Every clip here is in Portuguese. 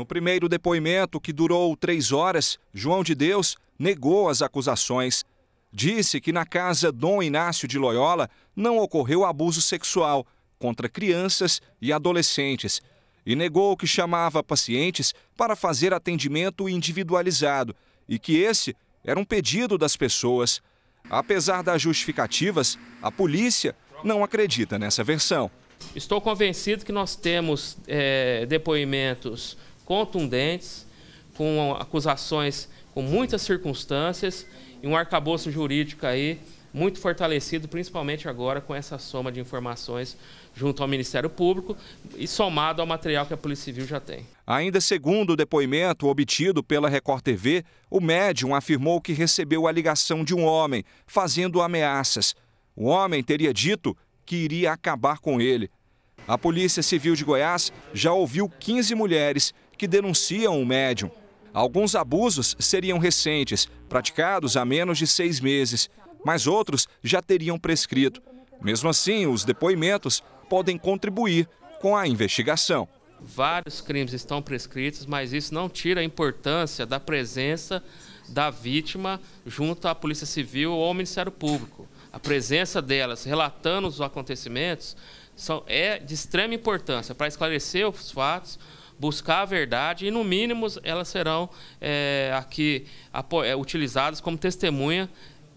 No primeiro depoimento, que durou três horas, João de Deus negou as acusações. Disse que na casa Dom Inácio de Loyola não ocorreu abuso sexual contra crianças e adolescentes e negou que chamava pacientes para fazer atendimento individualizado e que esse era um pedido das pessoas. Apesar das justificativas, a polícia não acredita nessa versão. Estou convencido que nós temos é, depoimentos contundentes, com acusações com muitas circunstâncias e um arcabouço jurídico aí muito fortalecido, principalmente agora com essa soma de informações junto ao Ministério Público e somado ao material que a Polícia Civil já tem. Ainda segundo o depoimento obtido pela Record TV, o médium afirmou que recebeu a ligação de um homem fazendo ameaças. O homem teria dito que iria acabar com ele. A Polícia Civil de Goiás já ouviu 15 mulheres que denunciam o médium. Alguns abusos seriam recentes, praticados há menos de seis meses, mas outros já teriam prescrito. Mesmo assim, os depoimentos podem contribuir com a investigação. Vários crimes estão prescritos, mas isso não tira a importância da presença da vítima junto à Polícia Civil ou ao Ministério Público. A presença delas relatando os acontecimentos é de extrema importância para esclarecer os fatos, buscar a verdade e, no mínimo, elas serão é, aqui é, utilizadas como testemunha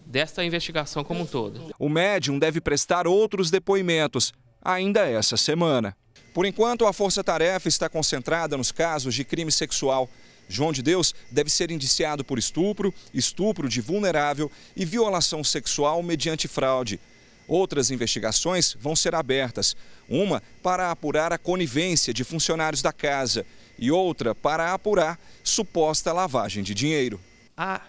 desta investigação como um todo. O médium deve prestar outros depoimentos ainda essa semana. Por enquanto, a força-tarefa está concentrada nos casos de crime sexual. João de Deus deve ser indiciado por estupro, estupro de vulnerável e violação sexual mediante fraude. Outras investigações vão ser abertas: uma para apurar a conivência de funcionários da casa e outra para apurar suposta lavagem de dinheiro. Há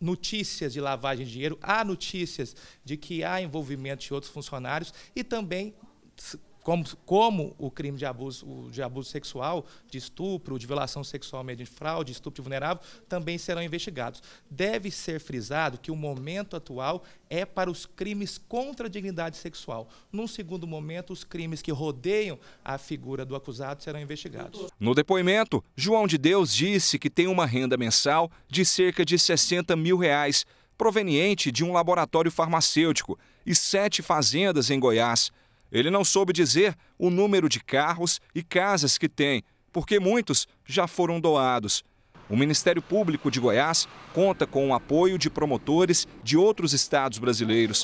notícias de lavagem de dinheiro, há notícias de que há envolvimento de outros funcionários e também como, como o crime de abuso, de abuso sexual, de estupro, de violação sexual mediante fraude, estupro de vulnerável, também serão investigados. Deve ser frisado que o momento atual é para os crimes contra a dignidade sexual. Num segundo momento, os crimes que rodeiam a figura do acusado serão investigados. No depoimento, João de Deus disse que tem uma renda mensal de cerca de 60 mil reais, proveniente de um laboratório farmacêutico e sete fazendas em Goiás. Ele não soube dizer o número de carros e casas que tem, porque muitos já foram doados. O Ministério Público de Goiás conta com o apoio de promotores de outros estados brasileiros.